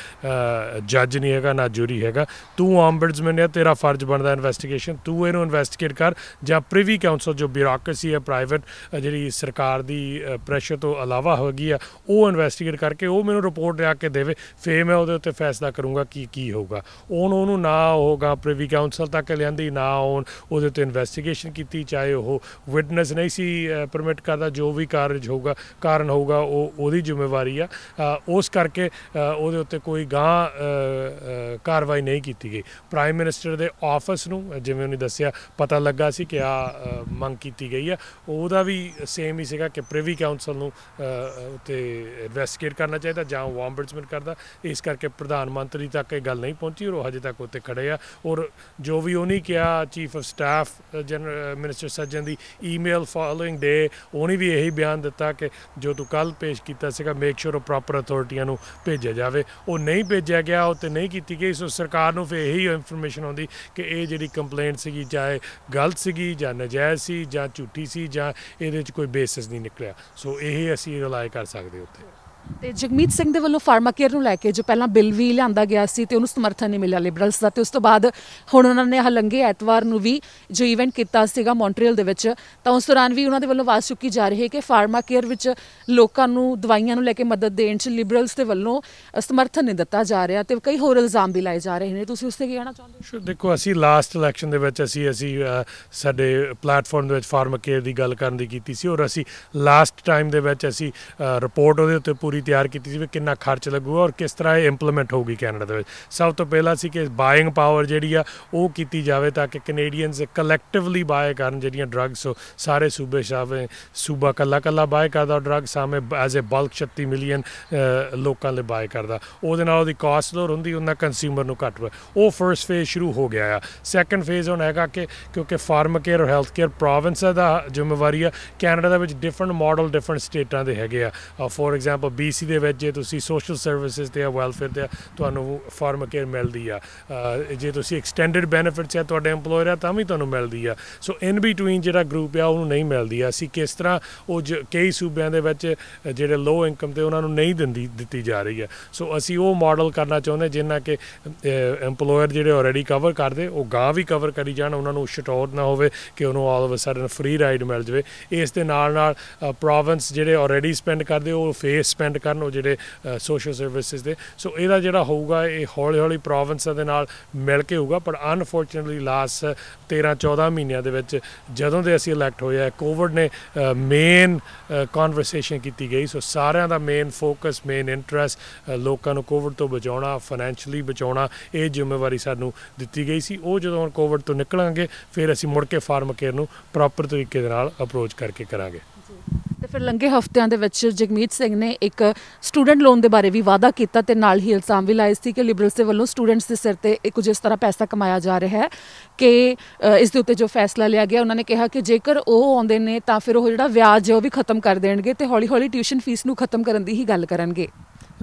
Speaker 2: ਜੱਜ ਨਹੀਂ ਹੈਗਾ ਨਾ ਜੂਰੀ ਹੈਗਾ ਤੂੰ ਓਮਬਡਸਮੈਨ ਹੈ ਤੇਰਾ ਫਰਜ਼ ਬਣਦਾ ਇਨਵੈਸਟੀਗੇਸ਼ਨ ਤੂੰ ਇਹਨੂੰ ਇਨਵੈਸਟੀਗੇਟ ਕਰ ਜਾਂ ਪ੍ਰੀਵੀ ਕਾਉਂਸਲ ਜੋ ਬਿਊਰੋਕ੍ਰੇਸੀ ਹੈ ਪ੍ਰਾਈਵੇਟ ਜਿਹੜੀ ਸਰਕਾਰ ਦੀ ਪ੍ਰੈਸ਼ਰ ਤੋਂ ਇਲਾਵਾ ਹੋ ਗਈ ਆ ਉਹ ਇਨਵੈਸਟੀਗੇਟ ਕਰਕੇ ਉਹ ਮੈਨੂੰ ਰਿਪੋਰਟ ਲਿਆ ਕੇ ਦੇਵੇ ਫੇਰ ਮੈਂ ਉਹਦੇ ਉੱਤੇ ਫੈਸਲਾ ਕਰੂੰਗਾ ਕੀ ਕੀ ਹੋਊਗਾ ਉਹਨੂੰ ਉਹਨੂੰ ਨਾ ਹੋਗਾ ਪ੍ਰੀਵੀ ਕਾਉਂਸਲ ਤੱਕ ਲਿਆਂਦੀ ਨਾ ਆਉਣ ਉਹਦੇ ਤੇ ਇਨਵੈਸਟੀਗੇਸ਼ਨ ਕੀਤੀ ਚਾਹੇ ਉਹ ਵਿਟਨੈਸ ਨਹੀਂ ਸੀ ਪਰਮਿਟ ਕਰਦਾ ਜੋ ਵੀ ਕਾਰਜ ਹੋਊਗਾ ਕਾਰਨ ਹੋਊਗਾ ਉਹ ਉਹਦੀ ਜ਼ਿੰਮੇਵਾਰੀ ਆ ਉਸ ਕਰਕੇ ਉਹਦੇ ਉੱਤੇ ਕੋਈ ਗਾਂ ਕਾਰਵਾਈ ਨਹੀਂ ਕੀਤੀ ਗਈ ਪ੍ਰਾਈਮ ਮਿਨਿਸਟਰ ਦੇ ਆਫਿਸ ਨੂੰ ਜਿਵੇਂ ਉਹਨੇ ਦੱਸਿਆ ਪਤਾ ਲੱਗਾ ਸੀ ਕਿ ਆ ਮੰਗ ਕੀਤੀ ਗਈ ਆ ਉਹਦਾ ਵੀ ਸੇਮ ਹੀ ਸੀਗਾ ਕਿ ਪ੍ਰੀਵੀ ਕਾਉਂਸਲ ਨੂੰ ਉੱਤੇ ਇਨਵੈਸਟੀਗੇਟ ਕਰਨਾ ਚਾਹੀਦਾ ਜਾਂ ਉਹ ਕਰਦਾ ਇਸ ਕਰਕੇ ਪ੍ਰਧਾਨ ਮੰਤਰੀ ਤੱਕ ਇਹ ਗੱਲ ਨਹੀਂ ਪਹੁੰਚੀ ਔਰ ਉਹ ਹਜੇ ਤੱਕ ਉੱਤੇ ਖੜੇ ਆ ਔਰ ਜੋ ਵੀ ਉਹਨੇ ਕਿਹਾ chief of staff general minister Sajjan ਦੀ ਈਮੇਲ ਫਾਲੋਇੰਗ ਡੇ ਉਹਨੇ ਵੀ ਇਹੀ ਬਿਆਨ ਦਿੱਤਾ ਕਿ ਜੋ ਤੂੰ ਕੱਲ ਪੇਸ਼ ਕੀਤਾ ਸੀਗਾ ਮੇਕ ਸ਼ੋਰ ਉਹ ਪ੍ਰੋਪਰ ਅਥਾਰਟੀਆਂ ਨੂੰ ਭੇਜਿਆ ਜਾਵੇ ਉਹ ਨਹੀਂ ਭੇਜਿਆ ਗਿਆ ਉਹ ਤੇ ਨਹੀਂ ਕੀਤੀ ਗਈ ਸੋ ਸਰਕਾਰ ਨੂੰ ਫੇ ਇਹੀ ਇਨਫੋਰਮੇਸ਼ਨ ਆਉਂਦੀ ਕਿ ਇਹ ਜਿਹੜੀ ਕੰਪਲੇਂਟ ਸੀਗੀ ਚਾਹੇ ਗਲਤ ਸੀਗੀ ਜਾਂ ਨਜਾਇਜ਼ ਸੀ ਜਾਂ ਝੂਠੀ ਸੀ ਜਾਂ ਇਹਦੇ ਵਿੱਚ ਕੋਈ ਬੇਸਿਸ ਨਹੀਂ ਨਿਕਲਿਆ ਸੋ ਇਹ ਅਸੀਂ ਰਿਲਾਈ ਕਰ ਸਕਦੇ ਉੱਤੇ
Speaker 1: ਤੇ ਜਗਮੀਤ ਸਿੰਘ ਦੇ ਵੱਲੋਂ ਫਾਰਮਾਕੇਅਰ ਨੂੰ ਲੈ ਕੇ ਜੋ ਪਹਿਲਾਂ ਬਿੱਲ ਵੀ ਲਿਆਂਦਾ ਗਿਆ ਸੀ ਤੇ ਉਹਨੂੰ ਸਮਰਥਨ ਨਹੀਂ ਮਿਲਿਆ ਲਿਬਰਲਸ ਦਾ ਤੇ ਉਸ ਤੋਂ ਬਾਅਦ ਹੁਣ ਉਹਨਾਂ ਨੇ ਹਲੰਗੇ ਐਤਵਾਰ ਨੂੰ ਵੀ ਜੋ ਇਵੈਂਟ ਕੀਤਾ ਸੀਗਾ ਮੌਂਟਰੀਅਲ ਦੇ ਵਿੱਚ ਤਾਂ ਉਸ ਦੌਰਾਨ ਵੀ ਉਹਨਾਂ ਦੇ ਵੱਲੋਂ ਆਵਾਜ਼ ਚੁੱਕੀ ਜਾ ਰਹੀ ਹੈ ਕਿ ਫਾਰਮਾਕੇਅਰ ਵਿੱਚ ਲੋਕਾਂ ਨੂੰ ਦਵਾਈਆਂ ਨੂੰ ਲੈ ਕੇ ਮਦਦ ਦੇਣ 'ਚ ਲਿਬਰਲਸ ਦੇ ਵੱਲੋਂ ਸਮਰਥਨ ਨਹੀਂ ਦਿੱਤਾ ਜਾ ਰਿਹਾ ਤੇ ਕਈ ਹੋਰ ਇਲਜ਼ਾਮ ਵੀ ਲਾਏ ਜਾ ਰਹੇ ਨੇ ਤੁਸੀਂ ਉਸ ਤੇ ਕੀ ਕਹਿਣਾ
Speaker 2: ਚਾਹੁੰਦੇ ਹੋ ਦੇਖੋ ਅਸੀਂ ਲਾਸਟ ਇਲੈਕਸ਼ਨ ਦੇ ਵਿੱਚ ਅਸੀਂ ਅਸੀਂ ਸਾਡੇ ਪਲੇਟਫਾਰਮ ਦੇ ਵਿੱਚ ਫਾਰਮਾਕੇਅਰ ਦੀ ਗੱਲ ਕਰਨ ਦੀ ਕੀਤੀ ਸੀ ਔਰ ਅਸੀਂ ਲਾਸਟ ਟਾਈਮ ਦੇ ਵਿੱਚ ਅਸੀਂ ਰਿਪੋਰਟ ਉਹਦੇ ਉੱਤੇ ਪੂਰੀ ਪੂਰੀ ਤਿਆਰ ਕੀਤੀ ਸੀ ਵੀ ਕਿੰਨਾ ਖਰਚ ਲੱਗੂਗਾ ਔਰ ਕਿਸ ਤਰ੍ਹਾਂ ਇਹ ਇੰਪਲੀਮੈਂਟ ਹੋਊਗੀ ਕੈਨੇਡਾ ਦੇ ਵਿੱਚ ਸਭ ਤੋਂ ਪਹਿਲਾਂ ਸੀ ਕਿ ਬਾਇੰਗ ਪਾਵਰ ਜਿਹੜੀ ਆ ਉਹ ਕੀਤੀ ਜਾਵੇ ਤਾਂ ਕਿ ਕੈਨੇਡੀਅਨਸ ਕਲੈਕਟਿਵਲੀ ਬਾਏ ਕਰਨ ਜਿਹੜੀਆਂ ਡਰੱਗਸ ਸਾਰੇ ਸੂਬੇ ਸ਼ਾਵੇ ਸੂਬਾ ਕੱਲਾ ਕੱਲਾ ਬਾਏ ਕਰਦਾ drug saving as a bulk 36 million ਲੋਕਾਂ ਲਈ ਬਾਏ ਕਰਦਾ ਉਹਦੇ ਨਾਲ ਉਹਦੀ ਕਾਸਟ ਲੋਰ ਹੁੰਦੀ ਉਹਨਾਂ ਕੰਜ਼ਿਊਮਰ ਨੂੰ ਘੱਟ ਉਹ ਫਰਸਟ ਫੇਜ਼ ਸ਼ੁਰੂ ਹੋ ਗਿਆ ਆ ਸੈਕੰਡ ਫੇਜ਼ ਹੁਣ ਹੈਗਾ ਕਿ ਕਿਉਂਕਿ pharmacare or health care province ਦਾ ਜ਼ਿੰਮੇਵਾਰੀ ਆ ਕੈਨੇਡਾ ਦੇ ਵਿੱਚ ਡਿਫਰੈਂਟ ਮਾਡਲ ਡਿਫਰੈਂਟ ਸਟੇਟਾਂ ਦੇ ਹੈਗੇ ਆ ਫੋਰ ਐਗਜ਼ਾਮਪਲ ਡੀਸੀ ਦੇ ਵਿੱਚ ਜੇ ਤੁਸੀਂ ਸੋਸ਼ਲ ਸਰਵਿਸਿਜ਼ ਤੇ ਆ ਵੈਲਫੇਅਰ ਤੇ ਤੁਹਾਨੂੰ ਫਾਰਮ ਕੇਅਰ ਮਿਲਦੀ ਆ ਜੇ ਤੁਸੀਂ ਐਕਸਟੈਂਡਡ ਬੈਨੀਫਿਟਸ ਆ ਤੁਹਾਡੇ ਏਮਪਲੋਇਰ ਆ ਤਾਂ ਵੀ ਤੁਹਾਨੂੰ ਮਿਲਦੀ ਆ ਸੋ ਇਨ ਬੀਟਵੀਨ ਜਿਹੜਾ ਗਰੁੱਪ ਆ ਉਹਨੂੰ ਨਹੀਂ ਮਿਲਦੀ ਆ ਅਸੀਂ ਕਿਸ ਤਰ੍ਹਾਂ ਉਹ ਕਈ ਸੂਬਿਆਂ ਦੇ ਵਿੱਚ ਜਿਹੜੇ ਲੋ ਇਨਕਮ ਤੇ ਉਹਨਾਂ ਨੂੰ ਨਹੀਂ ਦਿੰਦੀ ਦਿੱਤੀ ਜਾ ਰਹੀ ਆ ਸੋ ਅਸੀਂ ਉਹ ਮਾਡਲ ਕਰਨਾ ਚਾਹੁੰਦੇ ਜਿੰਨਾ ਕਿ ਏਮਪਲੋਇਰ ਜਿਹੜੇ ਆਲਰੇਡੀ ਕਵਰ ਕਰਦੇ ਉਹ ਗਾਂ ਵੀ ਕਵਰ ਕਰੀ ਜਾਣ ਉਹਨਾਂ ਨੂੰ ਸ਼ਟਾਊਟ ਨਾ ਹੋਵੇ ਕਿ ਉਹਨੂੰ all of a sudden free ride ਮਿਲ ਜਵੇ ਇਸ ਦੇ ਨਾਲ ਨਾਲ ਪ੍ਰੋਵਿੰਸ ਜਿਹੜੇ ਆਲਰੇਡੀ ਸਪੈਂਡ ਕਰਦੇ ਉਹ ਫੇਸ ਸਪੈਂਡ ਕਰਨ ਉਹ ਜਿਹੜੇ ਸੋਸ਼ਲ ਸਰਵਿਸਿਜ਼ ਦੇ ਸੋ ਇਹਦਾ ਜਿਹੜਾ ਹੋਊਗਾ ਇਹ ਹੌਲੀ ਹੌਲੀ ਪ੍ਰੋਵਿੰਸਾਂ ਦੇ ਨਾਲ ਮਿਲ ਕੇ ਹੋਊਗਾ ਪਰ ਅਨਫੋਰਚੂਨਟਲੀ ਲਾਸਟ 13 14 ਮਹੀਨਿਆਂ ਦੇ ਵਿੱਚ ਜਦੋਂ ਦੇ ਅਸੀਂ ਇਲੈਕਟ ਹੋਏ ਆ ਕੋਵਿਡ ਨੇ ਮੇਨ ਕਨਵਰਸੇਸ਼ਨ ਕੀਤੀ ਗਈ ਸੋ ਸਾਰਿਆਂ ਦਾ ਮੇਨ ਫੋਕਸ ਮੇਨ ਇੰਟਰਸਟ ਲੋਕਾਂ ਨੂੰ ਕੋਵਿਡ ਤੋਂ ਬਚਾਉਣਾ ਫਾਈਨੈਂਸ਼ੀਅਲੀ ਬਚਾਉਣਾ ਇਹ ਜ਼ਿੰਮੇਵਾਰੀ ਸਾਨੂੰ ਦਿੱਤੀ ਗਈ ਸੀ ਉਹ ਜਦੋਂ ਹੁਣ ਕੋਵਿਡ ਤੋਂ ਨਿਕਲਾਂਗੇ ਫਿਰ ਅਸੀਂ ਮੁੜ ਕੇ ਫਾਰਮ ਕੇਅਰ ਨੂੰ ਪ੍ਰੋਪਰ ਤਰੀਕੇ ਦੇ ਨਾਲ ਅਪਰੋਚ ਕਰਕੇ ਕਰਾਂਗੇ
Speaker 1: ਫਿਰ ਲੰਘੇ ਹਫ਼ਤਿਆਂ ਦੇ ਵਿੱਚ ਜਗਮੀਤ ਸਿੰਘ ਨੇ ਇੱਕ ਸਟੂਡੈਂਟ ਲੋਨ ਦੇ ਬਾਰੇ ਵੀ ਵਾਅਦਾ ਕੀਤਾ ਤੇ ਨਾਲ ਹੀ ਇਲਜ਼ਾਮ ਵੀ ਲਾਇਆ ਸੀ ਕਿ ਲਿਬਰਲਸ ਦੇ ਵੱਲੋਂ ਸਟੂਡੈਂਟਸ ਦੇ ਸਿਰ ਤੇ ਕੁਝ ਇਸ ਤਰ੍ਹਾਂ ਪੈਸਾ ਕਮਾਇਆ ਜਾ ਰਿਹਾ ਹੈ ਕਿ ਇਸ ਦੇ ਉੱਤੇ ਜੋ ਫੈਸਲਾ ਲਿਆ ਗਿਆ ਉਹਨਾਂ ਨੇ ਕਿਹਾ ਕਿ ਜੇਕਰ ਉਹ ਆਉਂਦੇ ਨੇ ਤਾਂ ਫਿਰ ਉਹ ਜਿਹੜਾ ਵਿਆਜ ਹੈ ਉਹ ਵੀ ਖਤਮ ਕਰ ਦੇਣਗੇ ਤੇ ਹੌਲੀ-ਹੌਲੀ ਟਿਊਸ਼ਨ ਫੀਸ ਨੂੰ ਖਤਮ ਕਰਨ ਦੀ ਹੀ ਗੱਲ ਕਰਨਗੇ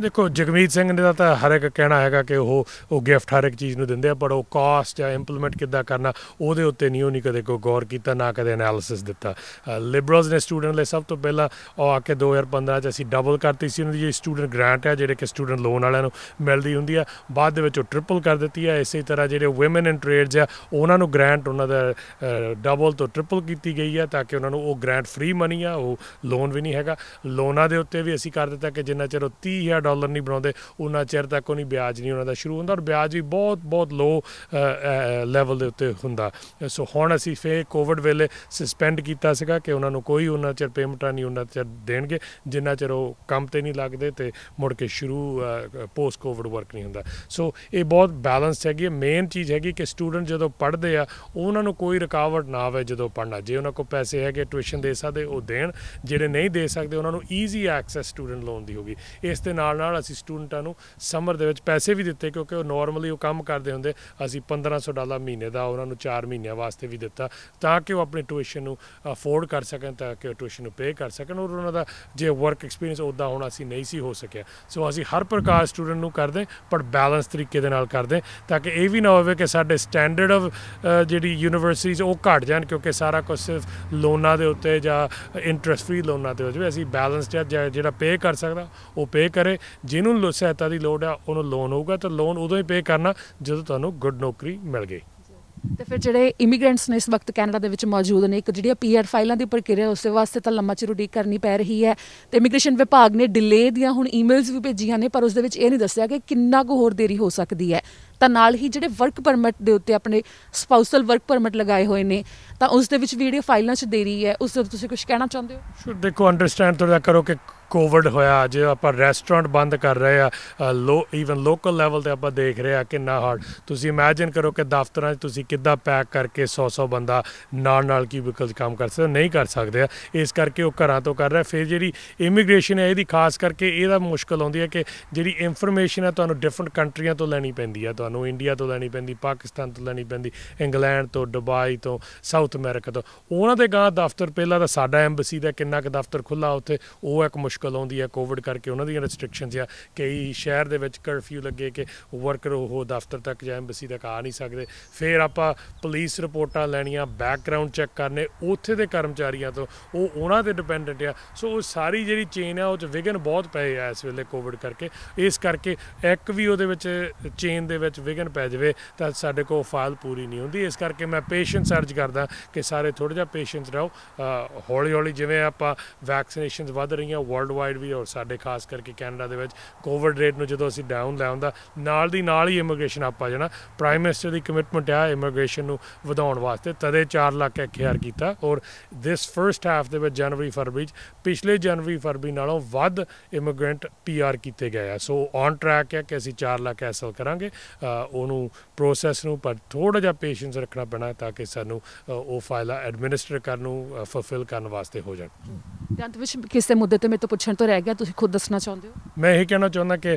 Speaker 2: ਦੇਖੋ ਜਗਮੀਤ ਸਿੰਘ ਨੇ ਤਾਂ ਹਰ ਇੱਕ ਕਹਿਣਾ ਹੈਗਾ ਕਿ ਉਹ ਉਹ ਗਿਫਟ ਹਰ ਇੱਕ ਚੀਜ਼ ਨੂੰ ਦਿੰਦੇ ਆ ਪਰ ਉਹ ਕਾਸਟ ਜਾਂ ਇੰਪਲੀਮੈਂਟ ਕਿੱਦਾਂ ਕਰਨਾ ਉਹਦੇ ਉੱਤੇ ਨਹੀਂ ਉਹਨੇ ਕਦੇ ਕੋਈ ਗੌਰ ਕੀਤਾ ਨਾ ਕਦੇ ਐਨਾਲਿਸਿਸ ਦਿੱਤਾ ਲਿਬਰਲਸ ਨੇ ਸਟੂਡੈਂਟ ਲਈ ਸਭ ਤੋਂ ਪਹਿਲਾਂ ਉਹ ਆ ਕੇ 2015 ਚ ਅਸੀਂ ਡਬਲ ਕਰਤੀ ਸੀ ਉਹਨਾਂ ਦੀ ਸਟੂਡੈਂਟ ਗ੍ਰਾਂਟ ਹੈ ਜਿਹੜੇ ਕਿ ਸਟੂਡੈਂਟ ਲੋਨ ਵਾਲਿਆਂ ਨੂੰ ਮਿਲਦੀ ਹੁੰਦੀ ਆ ਬਾਅਦ ਦੇ ਵਿੱਚ ਉਹ ਟ੍ਰਿਪਲ ਕਰ ਦਿੱਤੀ ਆ ਇਸੇ ਤਰ੍ਹਾਂ ਜਿਹੜੇ ਔਮਨ ਇਨ ਟ੍ਰੇਡਸ ਆ ਉਹਨਾਂ ਨੂੰ ਗ੍ਰਾਂਟ ਉਹਨਾਂ ਦਾ ਡਬਲ ਤੋਂ ਟ੍ਰਿਪਲ ਕੀਤੀ ਗਈ ਆ ਤਾਂ ਕਿ ਉਹਨਾਂ ਨੂੰ ਉਹ ਗ੍ਰਾਂਟ ਫ੍ਰੀ ਮਨੀ ਆ ਉਹ ਲੋਨ ਵੀ ਨਹੀਂ ਹੈਗਾ ਲੋਨਾਂ ਦੇ ਉੱਤੇ ਵੀ ਅਸੀਂ ਕਰ ਦਿੱਤਾ ਕਿ ਜਿੰਨਾ ਚਿਰ 30000 ਡਾਲਰ ਨਹੀਂ ਬਣਾਉਂਦੇ ਉਹਨਾਂ ਚਿਰ ਤੱਕ ਉਹਨੀ ਵਿਆਜ ਨਹੀਂ ਉਹਨਾਂ ਦਾ ਸ਼ੁਰੂ ਹੁੰਦਾ ਔਰ ਵਿਆਜ ਵੀ ਬਹੁਤ ਬਹੁਤ ਲੋ ਲੈਵਲ ਦੇ ਉੱਤੇ ਹੁੰਦਾ ਸੋ ਹੁਣ ਅਸੀਂ ਫੇ ਕੋਵਿਡ ਵੇਲੇ ਸਸਪੈਂਡ ਕੀਤਾ ਸੀਗਾ ਕਿ ਉਹਨਾਂ ਨੂੰ ਕੋਈ ਉਹਨਾਂ ਚਿਰ ਪੇਮੈਂਟਾਂ ਨਹੀਂ ਉਹਨਾਂ ਚਿਰ ਦੇਣਗੇ ਜਿੰਨਾ ਚਿਰ ਉਹ ਕੰਮ ਤੇ ਨਹੀਂ ਲੱਗਦੇ ਤੇ ਮੁੜ ਕੇ ਸ਼ੁਰੂ ਪੋਸਟ ਕੋਵਿਡ ਵਰਕ ਨਹੀਂ ਹੁੰਦਾ ਸੋ ਇਹ ਬਹੁਤ ਬੈਲੈਂਸ ਹੈਗੀ ਮੇਨ ਚੀਜ਼ ਹੈਗੀ ਕਿ ਸਟੂਡੈਂਟ ਜਦੋਂ ਪੜ੍ਹਦੇ ਆ ਉਹਨਾਂ ਨੂੰ ਕੋਈ ਰੁਕਾਵਟ ਨਾ ਆਵੇ ਜਦੋਂ ਪੜ੍ਹਨਾ ਜੇ ਉਹਨਾਂ ਕੋਲ ਪੈਸੇ ਹੈਗੇ ਟਿਊਸ਼ਨ ਦੇ ਸਕਦੇ ਉਹ ਦੇਣ ਜਿਹੜੇ ਨਹੀਂ ਦੇ ਸਕਦੇ ਉਹਨਾਂ ਨੂੰ ਈਜ਼ੀ ਐਕਸੈਸ ਸਟੂਡੈਂਟ ਲੋਨ ਦੀ ਹੋਗੀ ਇਸ ਦੇ ਨਾਲ ਨਾਲ ਨਾਲ ਅਸੀਂ ਸਟੂਡੈਂਟਾਂ ਨੂੰ ਸਮਰ ਦੇ ਵਿੱਚ ਪੈਸੇ ਵੀ ਦਿੱਤੇ ਕਿਉਂਕਿ ਉਹ ਨਾਰਮਲੀ ਉਹ ਕੰਮ ਕਰਦੇ ਹੁੰਦੇ ਅਸੀਂ 1500 ਡਾਲਰ ਮਹੀਨੇ ਦਾ ਉਹਨਾਂ ਨੂੰ 4 ਮਹੀਨਿਆਂ ਵਾਸਤੇ ਵੀ ਦਿੱਤਾ ਤਾਂ ਕਿ ਉਹ ਆਪਣੀ ਟਿਊਸ਼ਨ ਨੂੰ ਅਫੋਰਡ ਕਰ ਸਕਣ ਤਾਂ ਕਿ ਉਹ ਟਿਊਸ਼ਨ ਨੂੰ ਪੇ ਕਰ ਸਕਣ ਔਰ ਉਹਨਾਂ ਦਾ ਜੇ ਵਰਕ ਐਕਸਪੀਰੀਅੰਸ ਉਦਾਂ ਹੋਣਾ ਸੀ ਨਹੀਂ ਸੀ ਹੋ ਸਕਿਆ ਸੋ ਅਸੀਂ ਹਰ ਪ੍ਰਕਾਰ ਸਟੂਡੈਂਟ ਨੂੰ ਕਰਦੇ ਪਰ ਬੈਲੈਂਸ ਤਰੀਕੇ ਦੇ ਨਾਲ ਕਰਦੇ ਤਾਂ ਕਿ ਇਹ ਵੀ ਨਾ ਹੋਵੇ ਕਿ ਸਾਡੇ ਸਟੈਂਡਰਡ ਆਫ ਜਿਹੜੀ ਯੂਨੀਵਰਸਿਟੀਜ਼ ਉਹ ਘਟ ਜਾਣ ਕਿਉਂਕਿ ਸਾਰਾ ਕੁਝ ਸਿਰਫ ਲੋਨਾਂ ਦੇ ਉੱਤੇ ਜਾਂ ਇੰਟਰਸਟ ਫ੍ਰੀ ਲੋਨਾਂ ਤੇ ਹੋ ਜਾਵੇ ਅਸੀਂ ਬੈਲੈਂਸ ਜਿਹੜਾ ਪੇ ਕਰ ਸਕਦਾ ਉਹ ਪੇ ਕਰੇ ਜਿਹਨੂੰ ਲੋ- ਸਹਾਇਤਾ ਦੀ ਲੋੜ ਆ ਉਹਨੂੰ ਲੋਨ ਹੋਊਗਾ ਤਾਂ ਲੋਨ ਉਦੋਂ ਹੀ ਪੇ ਕਰਨਾ ਜਦੋਂ ਤੁਹਾਨੂੰ ਗੁੱਡ ਨੌਕਰੀ ਮਿਲ ਗਈ
Speaker 1: ਤੇ ਫਿਰ ਜਿਹੜੇ ਇਮੀਗ੍ਰੈਂਟਸ ਨੇ ਇਸ ਵਕਤ ਕੈਨੇਡਾ ਦੇ ਵਿੱਚ ਮੌਜੂਦ ਨੇ ਇੱਕ ਜਿਹੜੀ ਪੀਆਰ ਫਾਈਲਾਂ ਦੀ ਪ੍ਰਕਿਰਿਆ ਉਸੇ ਵਾਸਤੇ ਤਾਂ ਲੰਮਾ ਚਿਰ ਉਡੀਕ ਕਰਨੀ ਪੈ ਰਹੀ ਹੈ ਤੇ ਇਮੀਗ੍ਰੇਸ਼ਨ ਵਿਭਾਗ ਨੇ ਡਿਲੇ ਦੀਆਂ ਹੁਣ ਈਮੇਲਸ ਵੀ ਭੇਜੀਆਂ ਨੇ ਪਰ ਉਸ ਦੇ ਵਿੱਚ ਇਹ ਨਹੀਂ ਦੱਸਿਆ ਕਿ ਕਿੰਨਾ ਕੁ ਹੋਰ ਦੇਰੀ ਹੋ ਸਕਦੀ ਹੈ ਤਾਂ ਨਾਲ ਹੀ ਜਿਹੜੇ ਵਰਕ ਪਰਮਿਟ ਦੇ ਉੱਤੇ ਆਪਣੇ ਸਪਾਊਸਲ ਵਰਕ ਪਰਮਿਟ ਲਗਾਏ ਹੋਏ ਨੇ ਤਾਂ ਉਸ ਦੇ ਵਿੱਚ ਵੀ ਜਿਹੜੀਆਂ ਫਾਈਲਾਂ 'ਚ ਦੇਰੀ ਹੈ ਉਸ ਦੇ ਤੁਸੀਂ ਕੁਝ ਕਹਿਣਾ ਚਾਹੁੰਦੇ ਹੋ
Speaker 2: ਸ਼ੁਰ ਦੇਖੋ ਅੰਡਰਸਟੈਂਡ ਥੋੜਾ ਕਰੋ ਕਿ ਕੋਵਿਡ ਹੋਇਆ ਜੇ ਆਪਾਂ ਰੈਸਟੋਰੈਂਟ ਬੰਦ ਕਰ ਰਹੇ ਆ ਲੋ ਇਵਨ ਲੋਕਲ ਲੈਵਲ ਤੇ ਆਪਾਂ ਦੇਖ ਰਹੇ ਆ ਕਿੰਨਾ ਹਾਰਡ ਤੁਸੀਂ ਇਮੇਜਿਨ ਕਰੋ ਕਿ ਦਫ਼ਤਰਾਂ 'ਚ ਤੁਸੀਂ ਕਿੱਦਾਂ ਪੈਕ ਕਰਕੇ 100-100 ਬੰਦਾ ਨਾਲ ਨਾਲ ਕਿਊਬਿਕਲ ਕੰਮ ਕਰ ਸਕਦੇ ਨਹੀਂ ਕਰ ਸਕਦੇ ਆ ਇਸ ਕਰਕੇ ਉਹ ਘਰਾਂ ਤੋਂ ਕਰ ਰਿਹਾ ਫਿਰ ਜਿਹੜੀ ਇਮੀਗ੍ਰੇਸ਼ਨ ਹੈ ਇਹਦੀ ਖਾਸ ਕਰਕੇ ਇਹਦਾ ਮੁਸ਼ਕਲ ਆਉਂਦੀ ਹੈ ਕਿ ਜਿਹੜੀ ਇਨਫੋਰਮੇਸ਼ਨ ਹੈ ਤੁਹਾਨੂੰ ਡਿਫਰੈਂਟ ਕੰਟਰੀਆਂ ਤੋਂ ਲੈਣੀ ਪੈਂਦੀ ਹੈ ਤੁਹਾਨੂੰ ਇੰਡੀਆ ਤੋਂ ਲੈਣੀ ਪੈਂਦੀ ਪਾਕਿਸਤਾਨ ਤੋਂ ਲੈਣੀ ਪੈਂਦੀ ਇੰਗਲੈਂਡ ਤੋਂ ਦੁਬਈ ਤੋਂ ਸਾਊਥ ਅਮਰੀਕਾ ਤੋਂ ਉਹਨਾਂ ਦੇ ਗਾਂ ਦਫ਼ਤਰ ਪਹਿਲਾਂ ਤਾਂ ਸਾਡਾ ਐਮਬੈਸੀ ਦਾ ਕਿੰਨਾ ਕੁ ਦਫ਼ਤਰ ਖੁੱਲਾ ਉੱਥੇ ਉਹ ਇੱਕ ਮੁਸ਼ਕਲ ਆਉਂਦੀ ਹੈ ਕੋਵਿਡ ਕਰਕੇ ਉਹਨਾਂ ਦੀਆਂ ਰੈਸਟ੍ਰਿਕਸ਼ਨਸ ਆ ਕਈ ਸ਼ਹਿਰ ਦੇ ਵਿੱਚ ਕਰਫਿਊ ਲੱਗੇ ਕਿ ਵਰਕਰ ਉਹ ਦਫ਼ਤਰ ਤੱਕ ਜਾਂ ਐਮਬੈਸੀ ਤੱਕ ਆ ਨਹੀਂ ਸਕਦੇ ਫਿਰ ਆਪਾਂ ਪੁਲਿਸ ਰਿਪੋਰਟਾਂ ਲੈਣੀਆਂ ਬੈਕਗ੍ਰਾਉਂਡ ਚੈੱਕ ਕਰਨੇ ਉੱਥੇ ਦੇ ਕਰਮਚਾਰੀਆਂ ਤੋਂ ਉਹ ਉਹਨਾਂ ਤੇ ਡਿਪੈਂਡੈਂਟ ਆ ਸੋ ਉਹ ਸਾਰੀ ਜਿਹੜੀ ਚੇਨ ਆ ਉਹ ਚ ਵਿਗਨ ਬਹੁਤ ਪਏ ਆ ਇਸ ਵੇਲੇ ਕੋਵਿਡ ਕਰਕੇ ਇਸ ਕਰਕੇ ਇੱਕ ਵੀ ਉਹਦੇ ਵਿੱਚ ਚੇਨ ਦੇ ਵਿੱਚ ਵਿਗਨ ਪੈ ਜਾਵੇ ਤਾਂ ਸਾਡੇ ਕੋਲ ਫਾਇਲ ਪੂਰੀ ਨਹੀਂ ਹੁੰਦੀ ਇਸ ਕਰਕੇ ਮੈਂ ਪੇਸ਼ੈਂਟ ਸਰਜ ਕਰਦਾ ਕਿ ਸਾਰੇ ਥੋੜਾ ਜਿਹਾ ਪੇਸ਼ੈਂਟ ਰਹੋ ਹੌਲੀ ਹੌਲੀ ਜਿਵੇਂ ਆਪਾਂ ਵੈਕਸੀਨੇਸ਼ਨਸ ਵੱਧ ਰਹੀਆਂ ਵਰਲਡ ਵਰਲਡ ਵਾਈਡ ਵੀ ਔਰ ਸਾਡੇ ਖਾਸ ਕਰਕੇ ਕੈਨੇਡਾ ਦੇ ਵਿੱਚ ਕੋਵਿਡ ਰੇਟ ਨੂੰ ਜਦੋਂ ਅਸੀਂ ਡਾਊਨ ਲਿਆਉਂਦਾ ਨਾਲ ਦੀ ਨਾਲ ਹੀ ਇਮੀਗ੍ਰੇਸ਼ਨ ਆਪਾ ਜਾਣਾ ਪ੍ਰਾਈਮ ਮਿਨਿਸਟਰ ਦੀ ਕਮਿਟਮੈਂਟ ਆ ਇਮੀਗ੍ਰੇਸ਼ਨ ਨੂੰ ਵਧਾਉਣ ਵਾਸਤੇ ਤਦੇ 4 ਲੱਖ ਐਕਆਰ ਕੀਤਾ ਔਰ ਦਿਸ ਫਰਸਟ ਹਾਫ ਦੇ ਵਿੱਚ ਜਨਵਰੀ ਫਰਵਰੀ ਪਿਛਲੇ ਜਨਵਰੀ ਫਰਵਰੀ ਨਾਲੋਂ ਵੱਧ ਇਮੀਗ੍ਰੈਂਟ ਪੀਆਰ ਕੀਤੇ ਗਏ ਆ ਸੋ ਔਨ ਟਰੈਕ ਹੈ ਕਿ ਅਸੀਂ 4 ਲੱਖ ਐਸਲ ਕਰਾਂਗੇ ਉਹਨੂੰ ਪ੍ਰੋਸੈਸ ਨੂੰ ਪਰ ਥੋੜਾ ਜਿਹਾ ਪੇਸ਼ੈਂਸ ਰੱਖਣਾ ਪੈਣਾ ਤਾਂ ਕਿ ਸਾਨੂੰ ਉਹ ਫਾਈਲਾਂ ਐਡਮਿਨਿਸਟਰ ਕਰਨ ਨੂੰ ਫਫਿਲ ਕਰਨ ਵਾਸਤੇ ਹੋ ਜਾਣ
Speaker 1: ਜੰਤ ਵਿੱਚ ਕਿਸੇ ਮੁੱਦੇ ਤੇ ਮੈਂ ਤੋਂ ਪੁੱਛਣ ਤੋਂ ਰਹਿ ਗਿਆ ਤੁਸੀਂ ਖੁਦ ਦੱਸਣਾ ਚਾਹੁੰਦੇ ਹੋ
Speaker 2: ਮੈਂ ਇਹ ਕਹਿਣਾ ਚਾਹੁੰਦਾ ਕਿ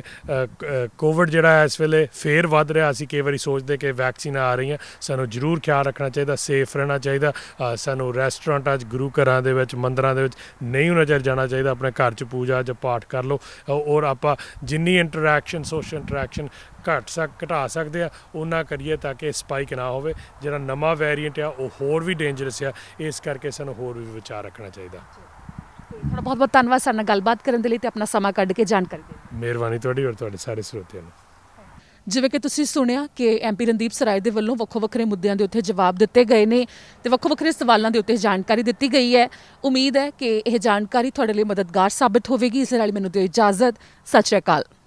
Speaker 2: ਕੋਵਿਡ ਜਿਹੜਾ ਹੈ ਇਸ ਵੇਲੇ ਫੇਰ ਵੱਧ ਰਿਹਾ ਅਸੀਂ ਕਈ ਵਾਰੀ ਸੋਚਦੇ ਕਿ ਵੈਕਸੀਨ ਆ ਰਹੀਆਂ ਸਾਨੂੰ ਜ਼ਰੂਰ ਖਿਆਲ ਰੱਖਣਾ ਚਾਹੀਦਾ ਸੇਫ ਰਹਿਣਾ ਚਾਹੀਦਾ ਸਾਨੂੰ ਰੈਸਟੋਰੈਂਟਾਂ 'ਚ ਗੁਰੂ ਘਰਾਂ ਦੇ ਵਿੱਚ ਮੰਦਰਾਂ ਦੇ ਵਿੱਚ ਨਹੀਂ ਨਜ਼ਰ ਜਾਣਾ ਚਾਹੀਦਾ ਆਪਣੇ ਘਰ 'ਚ ਪੂਜਾ ਜਾਂ ਪਾਠ ਕਰ ਲਓ ਔਰ ਆਪਾਂ ਜਿੰਨੀ ਇੰਟਰੈਕਸ਼ਨ ਸੋਸ਼ਲ ਇੰਟਰੈਕਸ਼ਨ ਘਟ ਸਕ ਘਟਾ ਸਕਦੇ ਆ ਉਹਨਾਂ ਕਰੀਏ ਤਾਂ ਕਿ ਸਪਾਈਕ ਨਾ ਹੋਵੇ ਜਿਹੜਾ ਨਵਾਂ ਵੇਰੀਐਂਟ ਆ ਉਹ ਹੋਰ ਵੀ ਡੇਂਜਰਸ ਆ ਇਸ ਕਰਕੇ ਸਾਨੂੰ ਹੋਰ ਵੀ ਵਿਚਾਰ ਰੱਖਣਾ ਚਾਹੀਦਾ
Speaker 1: ਤੁਹਾਡਾ ਬਹੁਤ ਬਹੁਤ ਧੰਨਵਾਦ ਸਾਡੇ ਨਾਲ ਗੱਲਬਾਤ ਕਰਨ ਦੇ ਲਈ ਤੇ ਆਪਣਾ ਸਮਾਂ ਕੱਢ ਕੇ ਜਾਣਕਾਰੀ ਦੇ
Speaker 2: ਮਿਹਰਬਾਨੀ ਤੁਹਾਡੀ ਔਰ ਤੁਹਾਡੇ ਸਾਰੇ ਸਰੋਤਿਆਂ ਨੂੰ
Speaker 1: ਜਿਵੇਂ ਕਿ ਤੁਸੀਂ ਸੁਣਿਆ ਕਿ ਐਮਪੀ ਰਣਦੀਪ ਸਰਾਏ ਦੇ ਵੱਲੋਂ ਵੱਖੋ ਵੱਖਰੇ ਮੁੱਦਿਆਂ ਦੇ ਉੱਤੇ ਜਵਾਬ ਦਿੱਤੇ ਗਏ ਨੇ ਤੇ ਵੱਖੋ ਵੱਖਰੇ ਸਵਾਲਾਂ ਦੇ ਉੱਤੇ ਜਾਣਕਾਰੀ ਦਿੱਤੀ ਗਈ ਹੈ ਉਮੀਦ ਹੈ ਕਿ ਇਹ ਜਾਣਕਾਰੀ ਤੁਹਾਡੇ ਲਈ ਮਦਦਗਾਰ ਸਾਬਤ ਹੋਵੇਗੀ ਇਸ ਲਈ ਮੈਨੂੰ ਦਿਓ ਇਜਾਜ਼ਤ ਸਤਿ ਸ਼੍ਰੀ ਅਕਾਲ